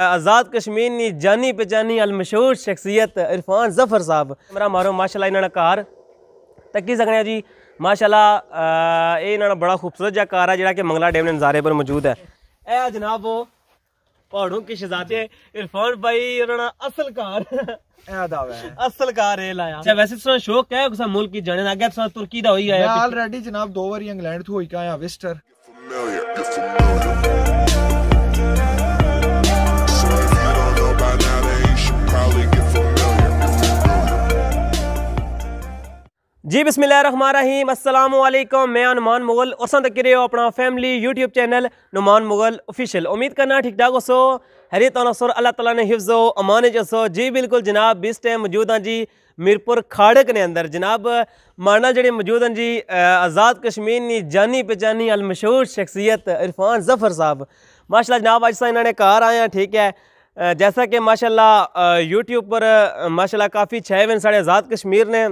आज़ाद कश्मीर नी जानी पहचानी अलमशहूर शख्सियत इरफान जफर साहब मेरा मारो माशाल्लाह इन्होंने कार तक्की सकने जी माशाल्लाह इन्होंने बड़ा खूबसूरत जहा कार है जोड़ा कि मंगला डैम नज़ारे पर मौजूद है ए जनाब पहाड़ों के शहजादे इरफान भाई उन्होंने असल कार अच्छा, तुर्की दा होई आया ऑलरेडी जनाब दो बार इंग्लैंड तो होई का आया विस्टर जी बिस्मिल रहीम असल मैं अनुमान मुगल और सन तक रहे अपना family YouTube channel Numan Mughal official उम्मीद करना ठीक ठाक हो हरी नसर अल्लाह ताला ने हिफ्ज़ो अमान जसो जी बिल्कुल जनाब इस टाइम मौजूद हाँ जी मीरपुर खाड़क ने अंदर जनाब माना जड़े मौजूद हैं जी आज़ाद कश्मीर की जानी पहचानी मशहूर शख्सियत इरफान ज़फ़र साहब माशा जनाब अज इन्होंने घर आए हैं ठीक है जैसा कि माशाला यूट्यूब पर माशा काफ़ी छाए हुए साढ़े आज़ाद कश्मीर ने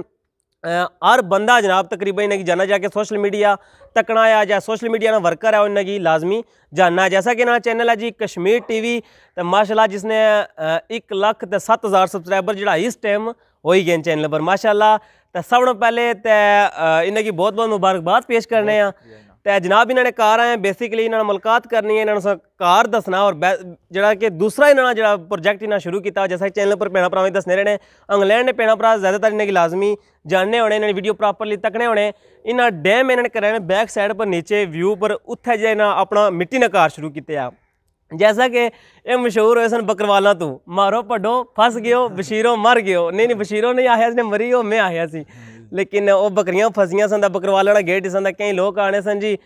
हर बंदा जनाब तकरीबन इन्हें जाना जाके सोशल मीडिया तकना है या सोशल मीडिया ना वर्कर है उन्हें लाजमी जानना जैसा कि ना चैनल है जी कश्मीर टीवी वी तो जिसने एक लख सत्त हज़ार सबसक्राइबर जो इस टाइम हो गए चैनल पर माशाला तो सब पहले तो इन्हें बहुत बहुत मुबारकबाद पेश करने हैं ਤੇ ਜਨਾਬ ਇਹਨਾਂ ਨੇ ਕਾਰ ਆਏ ਬੇਸਿਕਲੀ ਇਹਨਾਂ ਨਾਲ ਮੁਲਾਕਾਤ ਕਰਨੀ ਹੈ ਇਹਨਾਂ ਨੂੰ ਕਾਰ ਦੱਸਣਾ ਔਰ ਜਿਹੜਾ ਕਿ ਦੂਸਰਾ ਇਹਨਾਂ ਨਾਲ ਜਿਹੜਾ ਪ੍ਰੋਜੈਕਟ ਇਹਨਾਂ ਸ਼ੁਰੂ ਕੀਤਾ ਜਿਵੇਂ ਚੈਨਲ ਪਰ ਪੈਣਾ ਭਰਾਵਾਂ ਦੱਸਨੇ ਰਹੇ ਨੇ ਇੰਗਲੈਂਡ ਨੇ ਪੈਣਾ ਭਰਾ ਜ਼ਿਆਦਾਤਰ ਇਹਨਾਂ ਦੀ ਲਾਜ਼ਮੀ ਜਾਣਨੇ ਹੋਣੇ ਇਹਨਾਂ ਨੇ ਵੀਡੀਓ ਪ੍ਰੋਪਰਲੀ ਤੱਕਣੇ ਹੋਣੇ ਇਹਨਾਂ ਡੈਮ ਇਹਨਾਂ ਨੇ ਕਰਾਇਆ ਨੇ ਬੈਕ ਸਾਈਡ ਪਰ ਨੀਚੇ ਵਿਊ ਪਰ ਉੱਥੇ ਜੇ ਇਹਨਾਂ ਆਪਣਾ ਮਿੱਟੀ ਨਾਲ ਕਾਰ ਸ਼ੁਰੂ ਕੀਤੇ ਆ ਜੈਸਾ ਕਿ ਇਹ ਮਸ਼ਹੂਰ ਹੋਏ ਸਨ ਬਕਰਵਾਲਾਂ ਤੋਂ ਮਾਰੋ ਪੱਡੋ ਫਸ ਗਿਓ ਬਸ਼ੀਰੋ ਮਰ ਗਿਓ ਨਹੀਂ ਨਹੀਂ ਬਸ਼ੀਰੋ ਨਹੀਂ ਆਇਆ ਜਨੇ ਮਰੀ ਹੋ ਮੈਂ ਆਇਆ ਸੀ ਲੇਕਿਨ ਉਹ ਬੱਕਰੀਆਂ ਫਸੀਆਂ ਸਨ ਦਾ ਬੱਕਰਵਾਲ ਵਾਲਾ ਗੇਟ ਸਨ ਦਾ ਕਈ ਲੋਕ ਆਣੇ ਸਨ ਜੀ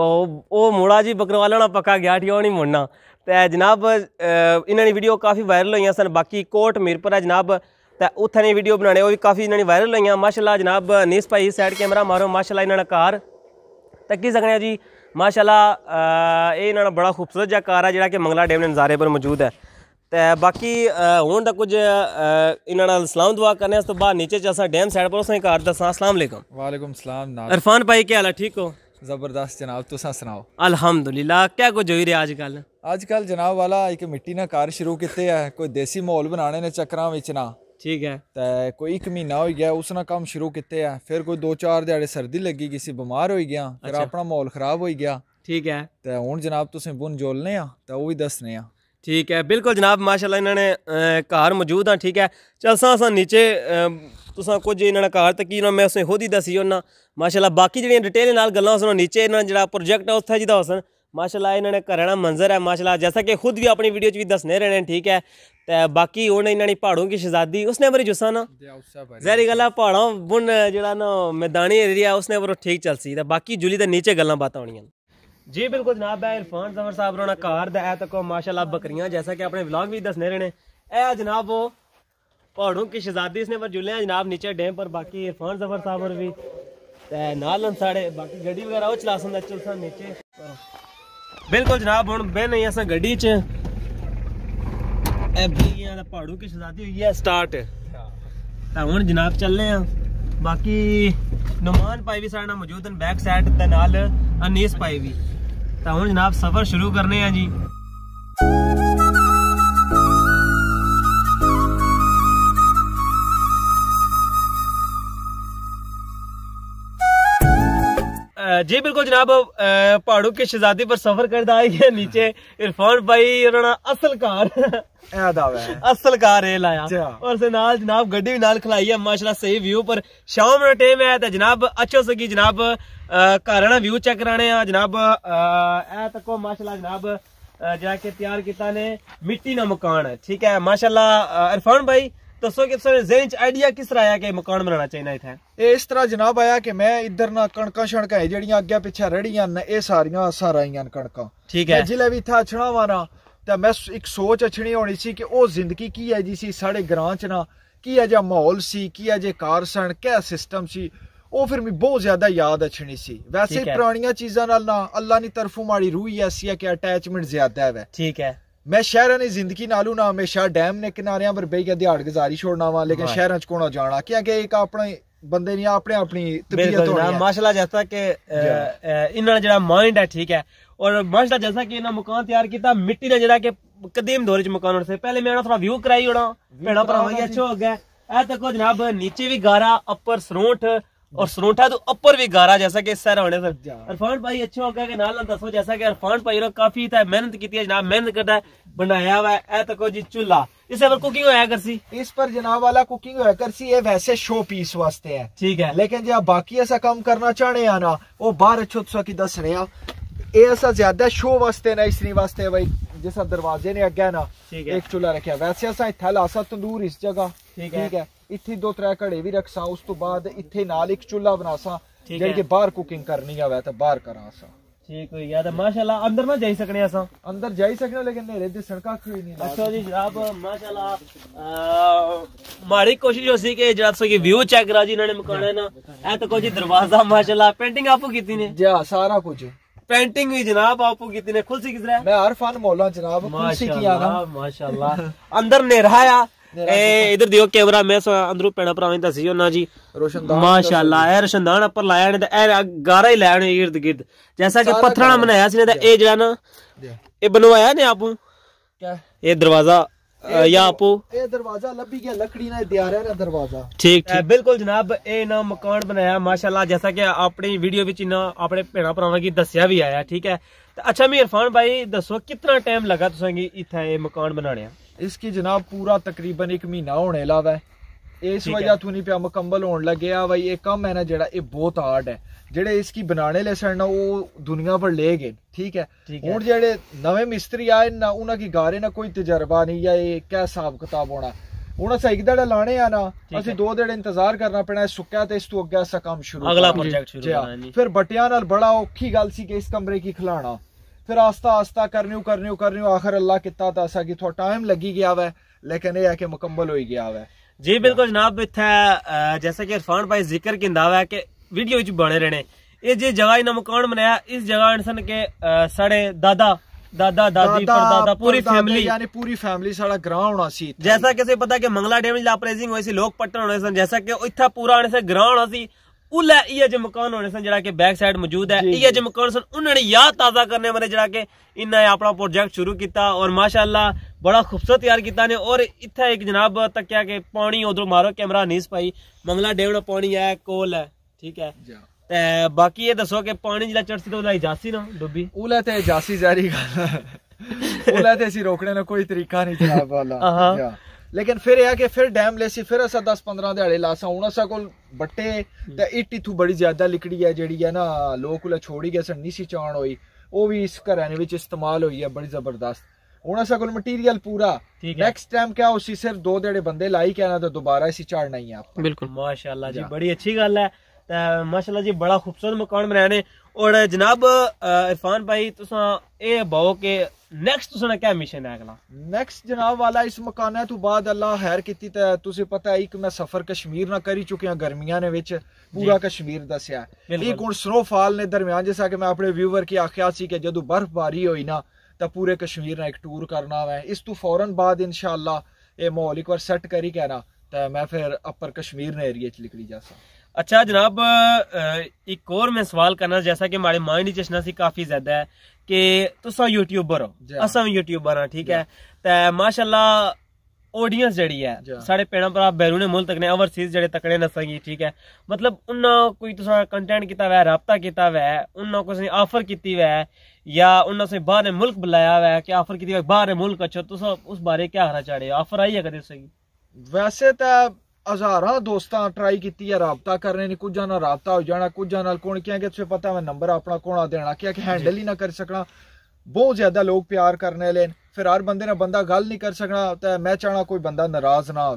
ਉਹ ਉਹ ਮੋੜਾ ਜੀ ਬੱਕਰਵਾਲ ਵਾਲਾ ਪੱਕਾ ਗਿਆ ਠੀ ਉਹ ਨਹੀਂ ਮੁੜਨਾ ਤੇ ਜਨਾਬ ਇਹਨਾਂ ਦੀ ਵੀਡੀਓ ਕਾਫੀ ਵਾਇਰਲ ਹੋਈਆਂ ਸਨ ਬਾਕੀ ਕੋਟ ਮਿਰਪੁਰਾ ਜਨਾਬ ਤੇ ਉੱਥੇ ਨੇ ਵੀਡੀਓ ਬਣਾਣੇ ਉਹ ਵੀ ਕਾਫੀ ਇਹਨਾਂ ਨੇ ਵਾਇਰਲ ਹੋਈਆਂ ਮਾਸ਼ਾਅੱਲਾ ਜਨਾਬ ਨੀਸ ਭਾਈ ਸਾਈਡ ਕੈਮਰਾ ਮਾਰੋ ਮਾਸ਼ਾਅੱਲਾ ਇਹਨਾਂ ਦਾ ਕਾਰ ਤੱਕੀ ਸਕਣੇ ਜੀ ਮਾਸ਼ਾਅੱਲਾ ਇਹ ਇਹਨਾਂ ਦਾ ਬੜਾ ਖੂਬਸੂਰਤ ਜਿਹਾ ਕਾਰ ਹੈ ਜਿਹੜਾ ਕਿ ਮੰਗਲਾ ਡੈਮ ਦੇ ਨਜ਼ਾਰੇ ਪਰ ਮੌਜੂਦ ਹੈ ਤੇ ਬਾਕੀ ਹੁਣ ਦਾ ਕੁਝ ਇਹਨਾਂ ਨਾਲ ਸਲਾਮ ਦੁਆ ਕਰਨੇ ਅਸ ਤੋਂ ਬਾਅਦ ਨੀਚੇ ਚ ਅਸਾਂ ਡੈਮ ਸਾਈਡ ਪਰ ਉਸਾਂ ਘਰ ਦਸਾਂ ਅਸਲਾਮ ਅਲੈਕਮ ਵਾਲੇਕਮ ਸਲਾਮ ਨਾਲ ਅਰਫਾਨ ਭਾਈ ਕੀ ਹਾਲ ਹੈ ਠੀਕ ਹੋ ਜ਼ਬਰਦਸਤ ਜਨਾਬ ਤੁਸੀਂ ਸੁਣਾਓ ਅਲਹਮਦੁਲਿਲਾ ਕਿਆ ਕੁਝ ਹੋਈ ਰਿਹਾ ਅੱਜ ਕੱਲ ਅੱਜ ਕੱਲ ਜਨਾਬ ਵਾਲਾ ਇੱਕ ਮਿੱਟੀ ਨਾਲ ਕਾਰ ਸ਼ੁਰੂ ਕੀਤੇ ਆ ਕੋਈ ਦੇਸੀ ਮਾਹੌਲ ਬਣਾਣੇ ਨੇ ਚੱਕਰਾਂ ਵਿੱਚ ਨਾ ਠੀਕ ਹੈ ਤੇ ਕੋਈ 1 ਮਹੀਨਾ ਹੋ ਗਿਆ ਉਸ ਨਾਲ ਕੰਮ ਸ਼ੁਰੂ ਕੀਤੇ ਆ ਫਿਰ ਕੋਈ 2-4 ਦਿਹਾੜੇ ਸਰਦੀ ਲੱਗੀ ਕਿਸੇ ਬਿਮਾਰ ਹੋ ਗਿਆ ਫਿਰ ਆਪਣਾ ਮਾਹੌਲ ਖਰਾਬ ਹੋ ਗਿਆ ਠੀਕ ਹੈ ਤੇ ਹੁਣ ਜਨਾਬ ਤੁਸੀਂ ਬੁਨ ਜੋਲਨੇ ਆ ਤਾਂ ਉਹ ਵੀ ਦੱਸਨੇ ਆ ਠੀਕ ਹੈ ਬਿਲਕੁਲ ਜਨਾਬ ਮਾਸ਼ਾਅੱਲਾ ਇਹਨਾਂ ਨੇ ਘਰ ਮੌਜੂਦ ਆ ਠੀਕ ਹੈ ਚਲਸਾਂ ਅਸਾਂ ਨੀਚੇ ਤੁਸੀਂ ਕੁਝ ਇਹਨਾਂ ਨਾਲ ਘਰ ਤੱਕ ਨਾ ਮੈਂ ਉਸੇ ਖੁਦ ਹੀ ਦੱਸੀ ਉਹਨਾਂ ਮਾਸ਼ਾਅੱਲਾ ਬਾਕੀ ਜਿਹੜੀਆਂ ਡਿਟੇਲ ਨਾਲ ਗੱਲਾਂ ਉਸਨੋਂ ਨੀਚੇ ਇਹਨਾਂ ਜਿਹੜਾ ਪ੍ਰੋਜੈਕਟ ਆ ਉੱਥੇ ਜਿਹਦਾ ਹਸਨ ਮਾਸ਼ਾਅੱਲਾ ਇਹਨਾਂ ਨੇ ਘਰਾਂ ਦਾ ਮੰਜ਼ਰ ਹੈ ਮਾਸ਼ਾਅੱਲਾ ਜੈਸਾ ਕਿ ਖੁਦ ਵੀ ਆਪਣੀ ਵੀਡੀਓ 'ਚ ਵੀ ਦੱਸਨੇ ਰਹੇ ਨੇ ਠੀਕ ਹੈ ਤੇ ਬਾਕੀ ਉਹਨਾਂ ਇਹਨਾਂ ਨੇ ਪਹਾੜੋਂ ਕੀ ਸ਼ਹਜ਼ਾਦੀ ਉਸਨੇ ਬਰੀ ਜੁਸਾ ਨਾ ਜ਼ਹਿਰੀ ਗੱਲਾਂ ਪਹਾੜੋਂ ਬੁਨ ਜਿਹੜਾ ਨਾ ਮੈਦਾਨੀ ਏਰੀਆ ਉਸਨੇ ਬਰੋ ਠੀਕ ਚਲਸੀ ਤੇ ਬਾਕੀ ਜੁਲੀ ਦੇ ਨੀਚੇ ਗੱਲਾਂ ਬਾਤਾਂ ਹੋਣੀਆਂ जी बिल्कुल जनाब है इरफान जफर साहब रोना कार दको माशाला बकरियां जैसा कि अपने ब्लॉग भी दसने रहने ऐ जनाब वो पहाड़ों की शहजादी इसने पर जुले जनाब नीचे डैम पर बाकी इरफान जफर साहब और भी नाल साढ़े बाकी गड्डी वगैरह वो चला सकता चल सर नीचे बिल्कुल जनाब हूँ बहन ही असा गड्डी च पहाड़ों की शहजादी हुई है स्टार्ट हूँ जनाब चलने ਬਾਕੀ ਨੁਮਾਨ ਪਾਈ ਵੀ ਸਾਡੇ ਨਾਲ ਮੌਜੂਦ ਹਨ ਬੈਕ ਸਾਈਡ ਤੇ ਨਾਲ ਅਨੀਸ ਪਾਈ ਵੀ ਤਾਂ ਹੁਣ ਜਨਾਬ ਸਫ਼ਰ ਸ਼ੁਰੂ ਕਰਨੇ ਆ ਜੀ जी बिल्कुल जनाब पहाड़ों के शहजादी पर सफर करता है नीचे इरफान भाई असल कार असल कार रेल आया अच्छा। और से नाल जनाब गड्डी भी नाल खलाई है माशाल्लाह सही व्यू पर शाम का टाइम है तो जनाब अच्छो सकी जनाब घर आना व्यू चेक कराने जनाब ए तको माशाल्लाह जनाब जाके तैयार किया ने मिट्टी ना मकान ठीक है माशाला इरफान भाई दसो तो कि जेन च आइडिया किस तरह आया कि मकान बनाना चाहिए इतना ये इस तरह जनाब आया कि मैं इधर ना कणक शणक जो अगे पिछे रड़िया न यह सारिया असर आई कणक ठीक है जल्द भी इतना अच्छा वा ना तो मैं एक सोच अच्छी होनी सी कि जिंदगी की है जी सी साढ़े ग्रां च ना कि अजा माहौल की अजे कार सन कै सिस्टम से वह फिर मैं बहुत ज्यादा याद अच्छी सी वैसे पुरानी चीजा अल्लाह की तरफों माड़ी रूह ही ऐसी है कि अटैचमेंट ज्यादा है ठीक है ਮੈਂ ਸ਼ਹਿਰਾਂ ਦੀ ਜ਼ਿੰਦਗੀ ਨਾਲੋਂ ਨਾ ਹਮੇਸ਼ਾ ਡੈਮ ਨੇ ਕਿਨਾਰਿਆਂ ਪਰ ਬਹਿ ਕੇ ਦਿਹਾੜ ਗੁਜ਼ਾਰੀ ਛੋੜਨਾ ਵਾ ਲੇਕਿਨ ਸ਼ਹਿਰਾਂ ਚ ਕੋਣਾ ਜਾਣਾ ਕਿਉਂਕਿ ਇੱਕ ਆਪਣੇ ਬੰਦੇ ਨੇ ਆਪਣੇ ਆਪਣੀ ਤਬੀਅਤ ਹੋਣੀ ਹੈ ਮਾਸ਼ਾਅੱਲਾ ਜੈਸਾ ਕਿ ਇਹਨਾਂ ਦਾ ਜਿਹੜਾ ਮਾਈਂਡ ਹੈ ਠੀਕ ਹੈ और माशा जैसा कि इन्हें मकान तैयार किया मिट्टी ने जरा के कदीम दौर च मकान होने से पहले मैं थोड़ा व्यू कराई ओड़ा भेड़ा भरावा अच्छा हो गया ऐ तको जनाब नीचे भी गारा अपर सरोठ और सनोठा तो अपर भी गारा जैसा कि इस होने सर अरफान भाई अच्छे हो कि नाल दसो जैसा कि अरफान भाई काफी था मेहनत की है जनाब मेहनत करता है बनाया हुआ है तको तो जी चूल्हा इस पर कुकिंग होया करसी इस पर जनाब वाला कुकिंग होया करसी ये वैसे शो पीस वास्ते है ठीक है लेकिन जो बाकी ऐसा काम करना चाहने आना वो बाहर अच्छो तुसा की दस रहे ये ऐसा ज्यादा शो वास्ते ना इसी वास्ते भाई जैसा दरवाजे ने अगे ना एक चूल्हा रखा वैसे ऐसा इतना सा तंदूर इस जगह ठीक है ਇੱਥੇ ਦੋ ਤਰੇ ਘੜੇ ਵੀ ਰੱਖਸਾਂ ਉਸ ਤੋਂ ਬਾਅਦ ਇੱਥੇ ਨਾਲ ਇੱਕ ਚੁੱਲ੍ਹਾ ਬਣਾਸਾਂ ਜਿਹੜੀ ਕਿ ਬਾਹਰ ਕੁਕਿੰਗ ਕਰਨੀ ਆਵੇ ਤਾਂ ਬਾਹਰ ਕਰਾਂਸਾਂ ਠੀਕ ਹੋਈ ਯਾਰ ਮਾਸ਼ਾਅੱਲਾ ਅੰਦਰ ਨਾ ਜਾਈ ਸਕਨੇ ਅਸਾਂ ਅੰਦਰ ਜਾਈ ਸਕਨੇ ਲੇਕਿਨ ਨੇਰੇ ਦੀ ਸੜਕਾਂ ਕੋਈ ਨਹੀਂ ਅੱਛਾ ਜੀ ਜਨਾਬ ਮਾਸ਼ਾਅੱਲਾ ਮਾਰੀ ਕੋਸ਼ਿਸ਼ ਹੋ ਸੀ ਕਿ ਜਿਹੜਾ ਸੋ ਕਿ ਵਿਊ ਚੈੱਕ ਕਰਾ ਜੀ ਇਹਨਾਂ ਨੇ ਮਕਾਣੇ ਨਾ ਇਹ ਤਾਂ ਕੋਈ ਦਰਵਾਜ਼ਾ ਮਾਸ਼ਾਅੱਲਾ ਪੇਂਟਿੰਗ ਆਪੂ ਕੀਤੀ ਨੇ ਜੀ ਸਾਰਾ ਕੁਝ पेंटिंग हुई जनाब आपको कितने खुलसी किस रहा है मैं अरफान मौला जनाब खुलसी की आना माशाल्लाह अंदर नेराया ਇਹ ਇਧਰ ਦਿਓ ਕੈਮਰਾ ਮੈਂ ਅੰਦਰੋਂ ਪੈਣਾ ਭਰਾ ਨੂੰ ਦੱਸੀ ਉਹਨਾਂ ਜੀ ਰੋਸ਼ਨਦਾਨ ਮਾਸ਼ਾਅੱਲਾ ਇਹ ਰੋਸ਼ਨਦਾਨ ਉੱਪਰ ਲਾਇਆ ਨੇ ਤਾਂ ਇਹ ਗਾਰਾ ਹੀ ਲੈਣ ਇਰਦ ਗਿਰਦ ਜੈਸਾ ਕਿ ਪੱਥਰਾਂ ਨਾਲ ਬਣਾਇਆ ਸੀ ਨੇ ਤਾਂ ਇਹ ਜਿਹੜਾ ਨਾ ਇਹ ਬਣਵਾਇਆ ਨੇ ਆਪੂ ਕੀ ਇਹ ਦਰਵਾਜ਼ਾ ਯਾ ਆਪੂ ਇਹ ਦਰਵਾਜ਼ਾ ਲੱਭੀ ਗਿਆ ਲੱਕੜੀ ਨਾਲ दियार ਹੈ ਨਾ ਦਰਵਾਜ਼ਾ ਠੀਕ ਠੀਕ ਬਿਲਕੁਲ ਜਨਾਬ ਇਹ ਨਾ ਮਕਾਨ ਬਣਾਇਆ ਮਾਸ਼ਾਅੱਲਾ ਜੈਸਾ ਕਿ ਆਪਣੀ ਵੀਡੀਓ ਵਿੱਚ ਨਾ ਆਪਣੇ ਭੈਣਾ ਭਰਾਵਾਂ ਕੀ ਦੱਸਿਆ ਵੀ ਆਇਆ ਠੀਕ ਹੈ ਤੇ ਅੱਛਾ ਮੀਰ ਇਰਫਾਨ ਭਾਈ ਦੱਸੋ ਕਿੰਨਾ ਟਾਈਮ ਲੱਗਾ ਤੁਸਾਂ ਕੀ ਇੱਥੇ ਇਹ ਮਕਾਨ ਬਣਾਣਿਆ इसकी जनाब पूरा तकरीबन एक महीना होने लावा है इस वजह तो नहीं पाया मुकम्मल होने लगे भाई ये कम है ना जरा बहुत हार्ड है जेडे इसकी बनाने ले सन ना वो दुनिया पर ले गए ठीक है हूँ जेडे नवे मिस्त्री आए ना उन्होंने गारे ना कोई तजर्बा नहीं है क्या हिसाब किताब होना ਹੁਣ ਅਸਾਂ ਇੱਕ ਦਿਨ ਲਾਣੇ ਆ ਨਾ ਅਸੀਂ ਦੋ ਦਿਨ ਇੰਤਜ਼ਾਰ ਕਰਨਾ ਪੈਣਾ ਸੁੱਕਿਆ ਤੇ ਇਸ ਤੋਂ ਅੱਗੇ ਅਸਾਂ ਕੰਮ ਸ਼ੁਰੂ ਅਗਲਾ ਪ੍ਰੋਜੈਕਟ ਸ਼ੁਰੂ ਕਰਨਾ ਜੀ ਫਿਰ ਬਟਿਆਂ ਨਾਲ ਬੜਾ ਔਖੀ ਗੱਲ ਸੀ ਕਿ ਫਿਰ ਆਸਤਾ ਆਸਤਾ ਕਰਨੀ ਉਹ ਕਰਨੀ ਉਹ ਕਰਨੀ ਆਖਰ ਅੱਲਾ ਕਿਤਾ ਅਸਾ ਕਿ ਥੋੜਾ ਟਾਈਮ ਲੱਗੀ ਗਿਆ ਵੈ ਲੇਕਿਨ ਇਹ ਹੈ ਕਿ ਮੁਕੰਮਲ ਹੋਈ ਗਿਆ ਵੈ ਜੀ ਬਿਲਕੁਲ ਜਨਾਬ ਇੱਥੇ ਜੈਸਾ ਕਿ ਇਰਫਾਨ ਭਾਈ ਜ਼ਿਕਰ ਕਿੰਦਾ ਵੈ ਕਿ ਵੀਡੀਓ ਵਿੱਚ ਬਣੇ ਰਹਿਣੇ ਇਹ ਜੇ ਜਗ੍ਹਾ ਇਹਨਾਂ ਮਕਾਨ ਬਣਾਇਆ ਇਸ ਜਗ੍ਹਾ ਅਨਸਨ ਕੇ ਸਾਡੇ ਦਾਦਾ ਦਾਦਾ ਦਾਦੀ ਪਰਦਾਦਾ ਪੂਰੀ ਫੈਮਿਲੀ ਯਾਨੀ ਪੂਰੀ ਫੈਮਿਲੀ ਸਾਡਾ ਗ੍ਰਾਂ ਹੋਣਾ ਸੀ ਜੈਸਾ ਕਿਸੇ ਪਤਾ ਕਿ ਮੰਗਲਾ ਡੈਮ ਦੀ ਲਾਪਰੇਜ਼ਿੰਗ ਹੋਈ ਸੀ ਲੋਕ ਪੱਟਣ ਹੋਏ ਸਨ ਜੈਸਾ ਕਿ ਇੱਥਾ ਪੂਰਾ ਹੋਣੇ ਸੇ ਗ੍ਰਾਂ ਹੋਣਾ ਸੀ उले मकान होने सन जड़ा बैक साइड मौजूद है ये मकान सन उन्होंने याद ताजा करने वाले जड़ा के इन्हें अपना प्रोजेक्ट शुरू किया और माशाल्लाह बड़ा खूबसूरत यार किया ने और इतना एक जनाब तक क्या के पानी उधर मारो कैमरा नहीं पाई मंगला डेवड़ा पानी है कोल है ठीक है बाकी ये दसो के पानी जल्द चढ़सी तो इजासी ना डुबी उला ते इजासी जारी गल उला ते रोकने ना कोई तरीका नहीं ਲੇਕਿਨ ਫਿਰ ਇਹ ਆ ਕਿ ਫਿਰ ਡੈਮ ਲੈਸੀ ਫਿਰ ਅਸਾਂ 10 15 ਦਿਹਾੜੇ ਲਾਸਾਂ ਹੁਣ ਅਸਾਂ ਕੋਲ ਬੱਟੇ ਤੇ ਇੱਟ ਇਥੂ ਬੜੀ ਜ਼ਿਆਦਾ ਲਿਕੜੀ ਹੈ ਜਿਹੜੀ ਹੈ ਨਾ ਲੋਕ ਕੋਲ ਛੋੜੀ ਗਏ ਸਨ ਨਹੀਂ ਸੀ ਚਾਣ ਹੋਈ ਉਹ ਵੀ ਇਸ ਘਰਾਂ ਦੇ ਵਿੱਚ ਇਸਤੇਮਾਲ ਹੋਈ ਹੈ ਬੜੀ ਜ਼ਬਰਦਸਤ ਹੁਣ ਅਸਾਂ ਕੋਲ ਮਟੀਰੀਅਲ ਪੂਰਾ नेक्स्ट टाइम क्या उसी सिर्फ दो देड़े बंदे लाई कहना तो दोबारा इसी चाड़ना ही आप बिल्कुल माशाल्लाह जी बड़ी अच्छी गल है माशाल्लाह जी बड़ा खूबसूरत मकान बनाने और जनाब इरफान भाई तुसा ये बहो के ਨੈਕਸਟ ਤੁਸਾਂ ਕੀ ਮਿਸ਼ਨ ਹੈ ਅਗਲਾ ਨੈਕਸਟ ਜਨਾਬ ਵਾਲਾ ਇਸ ਮਕਾਨਾ ਤੋਂ ਬਾਅਦ ਅੱਲਾ ਖੈਰ ਕੀਤੀ ਤਾਂ ਤੁਸੀਂ ਪਤਾ ਹੈ ਕਿ ਮੈਂ ਸਫ਼ਰ ਕਸ਼ਮੀਰ ਨਾ ਕਰੀ ਚੁੱਕਿਆ ਗਰਮੀਆਂ ਨੇ ਵਿੱਚ ਪੂਰਾ ਕਸ਼ਮੀਰ ਦੱਸਿਆ ਇੱਕ ਹੁਣ ਸਨੋਫਾਲ ਨੇ ਦਰਮਿਆਨ ਜਿਸਾ ਕਿ ਮੈਂ ਆਪਣੇ ਵਿਊਵਰ ਕੀ ਆਖਿਆ ਸੀ ਕਿ ਜਦੋਂ ਬਰਫ਼ਬਾਰੀ ਹੋਈ ਨਾ ਤਾਂ ਪੂਰੇ ਕਸ਼ਮੀਰ ਨਾਲ ਇੱਕ ਟੂਰ ਕਰਨਾ ਹੈ ਇਸ ਤੋਂ ਫੌਰਨ ਬਾਅਦ ਇਨਸ਼ਾਅੱਲਾ ਇਹ ਮਾਹੌਲ ਇੱਕ ਵਾਰ ਸੈੱਟ ਕਰੀ ਕਹਿਣਾ ਤਾਂ ਮੈਂ ਫਿਰ ਅਪਰ ਕਸ਼ਮੀਰ ਨੇ ਏਰੀਆ ਚ ਨਿਕਲੀ ਜਾਸਾਂ अच्छा जनाब एक और मैं सवाल करना जैसा कि हमारे माइंड चश्ना काफी ज्यादा है कि तुस यूट्यूबर हो हाँ। अस यूट्यूबर हाँ ठीक है तो माशाला ऑडियंस जड़ी है हाँ। साढ़े भैन भरा बैरून मुल्क ने ओवरसीज जड़े तकड़े नसा ठीक है मतलब उन्ना कोई तुसा कंटेंट किया हुआ रबता किया हुआ है उन्ना कुछ ऑफर की हुआ या उन्ना से बाहर मुल्क बुलाया हुआ कि ऑफर की बाहर मुल्क अच्छा तुस उस बारे क्या कहना चाह ऑफर आई है कभी वैसे तो हजार दोस्त ट्राई की रबता करने की कुछ ना रबता हो जाना कुछ कौन क्या तुझे पता मैं नंबर अपना कौन देना क्या हैंडल ही ना कर सकना बहुत ज्यादा लोग प्यार करने ले फिर हर बंद ने बंद गल नहीं कर सकना तो मैं चाहना कोई बंद नाराज ना हो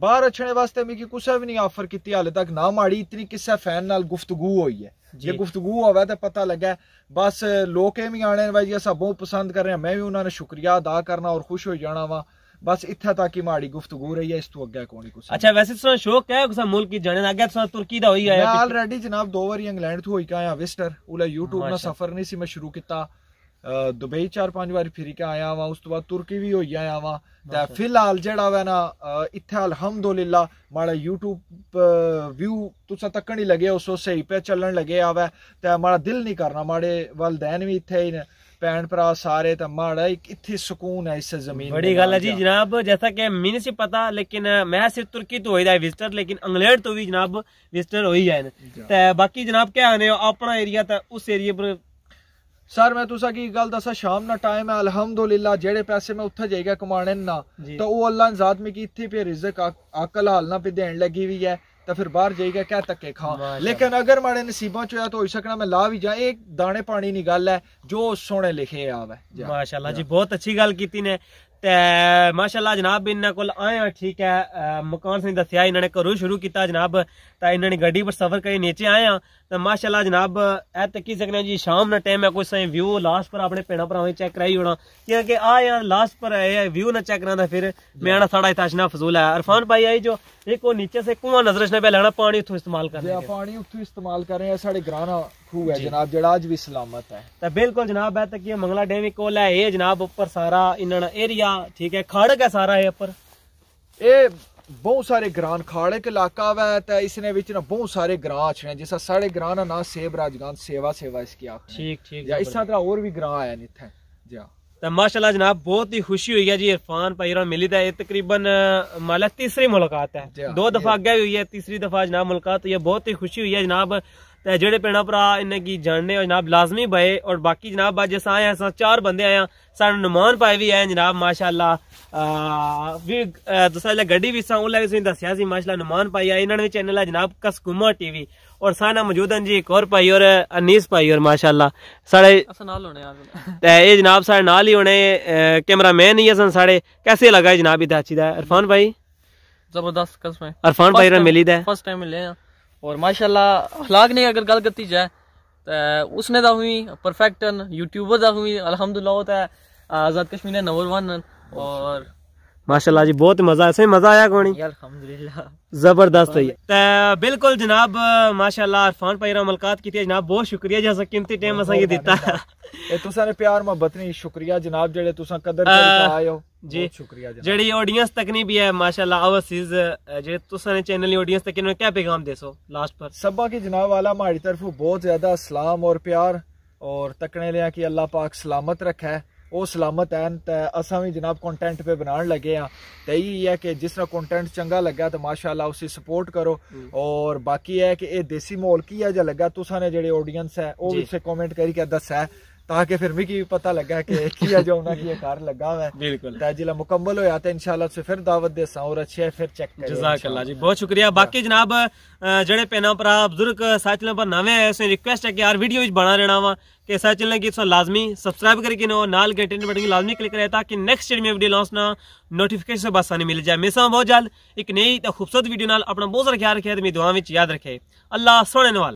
बहार अच्छे वास्ते मिगी कुछ भी नहीं आफर की हाल तक ना माड़ी इतनी किस फैन न गुफ्तगु हो है गुफ्तगु हो पता लगे बस लोग भी आने भाई जी सबों पसंद कर रहे हैं मैं भी उन्होंने शुक्रिया अदा करना और खुश हो जाना वा ਬਸ ਇੱਥੇ ਤੱਕ ਹੀ ਮਾੜੀ ਗੁਫ਼ਤਗੂ ਰਹੀ ਹੈ ਇਸ ਤੋਂ ਅੱਗੇ ਕੋਈ ਕੁਛ ਅੱਛਾ ਵੈਸੇ ਤੁਹਾਨੂੰ ਸ਼ੌਕ ਹੈ ਕਿਸੇ ਮੁਲਕ ਦੀ ਜਾਣਨ ਅੱਗੇ ਤੁਸੀਂ ਤੁਰਕੀ ਦਾ ਹੋਈ ਆਇਆ ਮੈਂ ਆਲਰੇਡੀ ਜਨਾਬ ਦੋ ਵਾਰੀ ਇੰਗਲੈਂਡ ਤੋਂ ਹੋਈ ਕਾ ਆਇਆ ਵਿਜ਼ਟਰ ਉਹਲਾ YouTube ਨਾਲ ਸਫ਼ਰ ਨਹੀਂ ਸੀ ਮੈਂ ਸ਼ੁਰੂ ਕੀਤਾ ਦੁਬਈ ਚਾਰ ਪੰਜ ਵਾਰੀ ਫਿਰ ਕੇ ਆਇਆ ਵਾਂ ਉਸ ਤੋਂ ਬਾਅਦ ਤੁਰਕੀ ਵੀ ਹੋਈ ਆਇਆ ਵਾਂ ਤੇ ਫਿਲਹਾਲ ਜਿਹੜਾ ਵੈ ਨਾ ਇੱਥੇ ਅਲਹਮਦੁਲਿਲਾ ਮਾੜਾ YouTube ਵਿਊ ਤੁਸਾਂ ਤੱਕਣ ਹੀ ਲੱਗੇ ਉਸ ਸਹੀ ਪੇ ਚੱਲਣ ਲੱਗੇ ਆਵੇ ਤੇ ਮਾੜਾ ਦਿਲ ਨਹੀਂ ਕਰਨਾ ਮਾੜੇ ਵਲਦੈਨ ਵੀ ਇੱਥੇ ਹੀ ਨੇ ਭੈਣ ਭਰਾ ਸਾਰੇ ਤਾਂ ਮਾੜਾ ਇੱਕ ਇੱਥੇ ਸਕੂਨ ਹੈ ਇਸ ਜ਼ਮੀਨ ਬੜੀ ਗੱਲ ਹੈ ਜੀ ਜਨਾਬ ਜੈਸਾ ਕਿ ਮੈਨੂੰ ਸੀ ਪਤਾ ਲੇਕਿਨ ਮੈਂ ਸਿਰਫ ਤੁਰਕੀ ਤੋਂ ਹੋਈਦਾ ਵਿਜ਼ਟਰ ਲੇਕਿਨ ਇੰਗਲੈਂਡ ਤੋਂ ਵੀ ਜਨਾਬ ਵਿਜ਼ਟਰ ਹੋਈ ਹੈ ਤੇ ਬਾਕੀ ਜਨਾਬ ਕੀ ਆਨੇ ਆਪਣਾ ਏਰੀਆ ਤਾਂ ਉਸ ਏਰੀਆ ਪਰ सर मैं तुसा की गल दसा शाम ना टाइम है अल्हम्दुलिल्लाह जेड़े पैसे मैं उत्थे जाएगा कमाने ना तो वो अल्लाह ने जात में की इतनी पे रिजक अकल हाल ना पे देन लगी हुई है ਤਾਂ ਫਿਰ ਬਾਹਰ ਜਾਈਗਾ ਕਹਿ ਤੱਕੇ ਖਾਂ ਲੇਕਿਨ ਅਗਰ ਮਾੜੇ ਨਸੀਬਾਂ ਚ ਹੋਇਆ ਤਾਂ ਹੋ ਸਕਣਾ ਮੈਂ ਲਾ ਵੀ ਜਾ ਇਹ ਦਾਣੇ ਪਾਣੀ ਨਹੀਂ ਗੱਲ ਹੈ ਜੋ ਸੋਹਣੇ ਲਿਖੇ ਆਵੇ ਮਾਸ਼ਾਅੱਲਾ ਜੀ ਬਹੁਤ ਅੱਛੀ ਗੱਲ ਕੀਤੀ ਨੇ ਤੇ ਮਾਸ਼ਾਅੱਲਾ ਜਨਾਬ ਇਹਨਾਂ ਕੋਲ ਆਏ ਆ ਠੀਕ ਹੈ ਮਕਾਨ ਸਿੰਘ ਦੱਸਿਆ ਇਹਨਾਂ ਨੇ ਘਰੋਂ ਸ਼ੁਰੂ ਕੀਤਾ ਜਨਾਬ ਤਾਂ ਇਹਨਾਂ ਨੇ ਗੱਡੀ ਪਰ ਸਫ਼ਰ ਕਰੀ ਨੀਚੇ ਆਏ ਆ ਤਾਂ ਮਾਸ਼ਾਅੱਲਾ ਜਨਾਬ ਇਹ ਤੱਕੀ ਸਕਨੇ ਜੀ ਸ਼ਾਮ ਦਾ ਟਾਈਮ ਹੈ ਕੋਈ ਸਹੀ ਵਿਊ ਲਾਸਟ ਪਰ ਆਪਣੇ ਭੈਣਾ ਭਰਾਵਾਂ ਚੈੱਕ ਕਰਾਈ ਹੋਣਾ ਕਿਉਂਕਿ ਆਏ ਆ ਲਾਸਟ ਪਰ ਇਹ ਵਿਊ ਨਾ ਚੈੱਕ ਕਰਾਂਦਾ ਫਿਰ ਮੈਂ ਆਣਾ ਸਾਡਾ ਇਤਾਸ਼ਨਾ ਫਜ਼ੂਲ ਹੈ ਅਰਫਾਨ ਭਾई आई जो एक वो नीचे से कुआं नजर से पहले पानी उतो इस्तेमाल कर रहे हैं पानी उतो इस्तेमाल कर रहे हैं साढ़े ग्रां खूब है जनाब जड़ा भी सलामत है बिल्कुल जनाब है तक मंगला कोल है ये जनाब सारा एरिया ठीक है है सारा बहुत सारे ग्रां इलाका तो इसने बहुत सारे ग्रां अच्छे साढ़े ग्रां ना सेब राजगान सेवा सेवा इसकी आप ठीक ठीक इस तरह और भी ग्रां जनाब बहुत ही खुशी हुई है जी इरफान भाई और मिली था ये तकरीबन माला तीसरी मुलाकात है दो दफा आगे हुई है तीसरी दफा जनाब मुलाकात हुई है बहुत ही खुशी हुई है जनाब तो जोड़े भेन भरा इन्हें जानने जनाब लाजमी बए और बाकी जनाब अज अस चार बंदे आए हैं नुमान पाए भी है जनाब माशाला भी गड्डी भी सा उसले तुसें माशाला नुमान पाई है इन्होंने चैनल है जनाब कसकुमा टीवी और साना मौजूद हैं जी एक और भाई और अनीस भाई और माशाला साढ़े जनाब साढ़े ही होने कैमरा मैन ही है साढ़े कैसे लगा जनाब इधर अच्छी इरफान भाई जबरदस्त कसम इरफान भाई मिली फर्स्ट टाइम मिले हैं और माशाल्लाह हलाक ने अगर गल की जाए तो उसने दा हुई परफेक्टन यूट्यूबर दा हुई अलहमदुल्ला होता तो है आज़ाद कश्मीर नंबर वन और माशाल्लाह जी बहुत मजा ऐसे मजा आया कोनी जबरदस्त है तो बिल्कुल जनाब माशाल्लाह अरफान भाई मुलाकात की जनाब बहुत शुक्रिया जैसा कीमती टाइम असा ये दिता ए प्यार मोहब्बत नहीं शुक्रिया जनाब जेड़े तुसा कदर आए जी शुक्रिया जेड़ी ऑडियंस तक नहीं भी है माशाल्लाह ओवरसीज जेड़े तुसा चैनल ऑडियंस तक इन्होंने क्या पैगाम देसो लास्ट पर सबा की जनाब वाला हमारी तरफ बहुत ज्यादा सलाम और प्यार और तकने लिया कि अल्लाह पाक सलामत रखा है वो सलामत हैं तो असा भी जनाब कॉन्टेंट पर बना लगे हाँ तो यही है कि जिस तरह कॉन्टेंट चंगा लगे तो माशाला उसी सपोर्ट करो और बाकी है कि यह देसी माहौल किया जहा लगे तो सी ऑडियंस है वो भी कॉमेंट करके दसा है ताकि फिर मिगी पता लग्गा कि किया जो ना किया कार लगा हुआ है बिल्कुल जिला मुकम्मल होया तो इंशाल्लाह से फिर दावत दे सा और अच्छे फिर चेक करें जजाकल्लाह जी बहुत शुक्रिया हाँ। बाकी जनाब जड़े पेना पर बुजुर्ग साथियों पर नवे है सो रिक्वेस्ट है कि यार वीडियो बना रहना वा कि साथ चलने की लाजमी सब्सक्राइब करके नो नाल घंटे बटन की लाजमी क्लिक करें ताकि नेक्स्ट टाइम वीडियो लॉन्च ना नोटिफिकेशन से बसानी मिल जाए मेरे बहुत जल्द एक नई खूबसूरत वीडियो नाल अपना बहुत सारा ख्याल रखे तो मेरी दुआ में याद रखे अल्लाह सोने वाल